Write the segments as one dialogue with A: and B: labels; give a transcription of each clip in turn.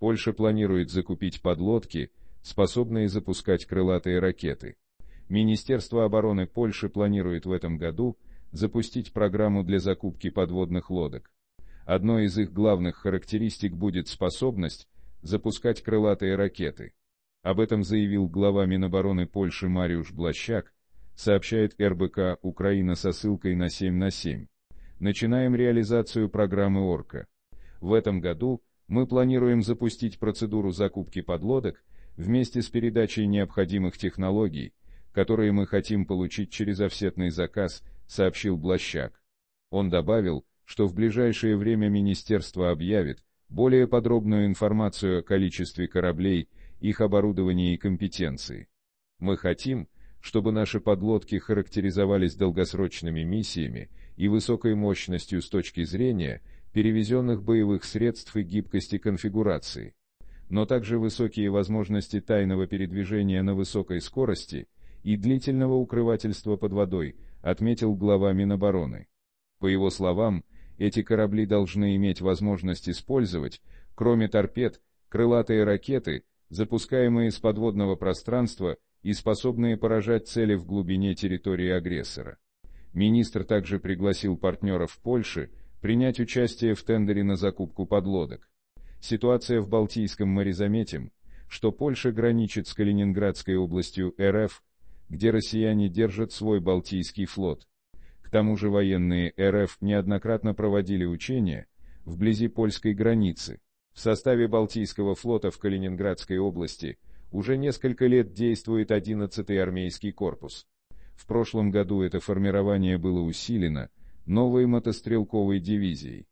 A: Польша планирует закупить подлодки, способные запускать крылатые ракеты. Министерство обороны Польши планирует в этом году запустить программу для закупки подводных лодок. Одной из их главных характеристик будет способность запускать крылатые ракеты. Об этом заявил глава Минобороны Польши Мариуш Блащак, сообщает РБК «Украина» со ссылкой на 7 на 7. Начинаем реализацию программы «Орка». В этом году мы планируем запустить процедуру закупки подлодок вместе с передачей необходимых технологий, которые мы хотим получить через офсетный заказ, сообщил Блащак. Он добавил, что в ближайшее время министерство объявит более подробную информацию о количестве кораблей, их оборудовании и компетенции. Мы хотим, чтобы наши подлодки характеризовались долгосрочными миссиями и высокой мощностью с точки зрения перевезенных боевых средств и гибкости конфигурации, но также высокие возможности тайного передвижения на высокой скорости и длительного укрывательства под водой, отметил глава Минобороны. По его словам, эти корабли должны иметь возможность использовать, кроме торпед, крылатые ракеты, запускаемые с подводного пространства и способные поражать цели в глубине территории агрессора. Министр также пригласил партнеров Польши принять участие в тендере на закупку подлодок. Ситуация в Балтийском море заметим, что Польша граничит с Калининградской областью РФ, где россияне держат свой Балтийский флот. К тому же военные РФ неоднократно проводили учения вблизи польской границы. В составе Балтийского флота в Калининградской области уже несколько лет действует 11-й армейский корпус. В прошлом году это формирование было усилено – новой мотострелковой дивизией.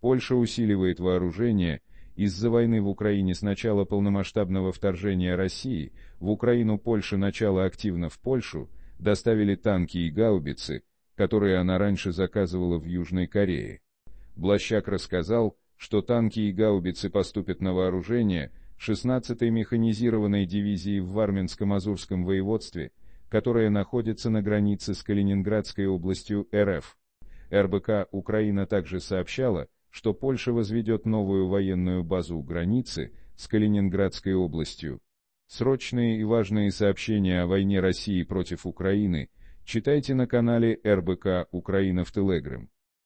A: Польша усиливает вооружение из-за войны в Украине с начала полномасштабного вторжения России, в Украину Польша начала активно в Польшу, доставили танки и гаубицы, которые она раньше заказывала в Южной Корее. Блащак рассказал, что танки и гаубицы поступят на вооружение 16-й механизированной дивизии в Варминском-Азурском воеводстве, которая находится на границе с Калининградской областью РФ. РБК Украина также сообщала, что Польша возведет новую военную базу у границы с Калининградской областью. Срочные и важные сообщения о войне России против Украины читайте на канале РБК Украина в Телеграм.